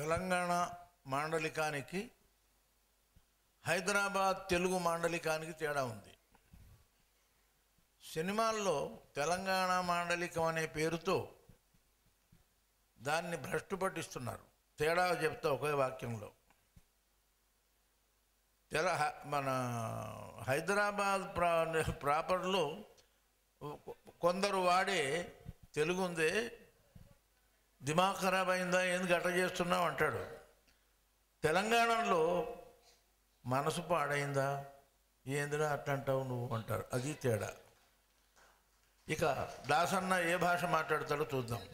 తెలంగాణ మాండలికానికి హైదరాబాద్ తెలుగు మాండలికానికి తేడా ఉంది సినిమాల్లో తెలంగాణ మాండలికం అనే పేరుతో దాన్ని భ్రష్టు పట్టిస్తున్నారు తేడా చెప్తా ఒకే వాక్యంలో తెల మన హైదరాబాద్ ప్రా ప్రాపర్లో కొందరు వాడే తెలుగుందే దిమాగ్ ఖరాబ్ అయిందా ఏంది అట్ట చేస్తున్నావు అంటాడు తెలంగాణలో మనసు పాడైందా ఏందిరా అంటావు నువ్వు అంటారు అది తేడా ఇక దాసన్న ఏ భాష మాట్లాడతాడో చూద్దాం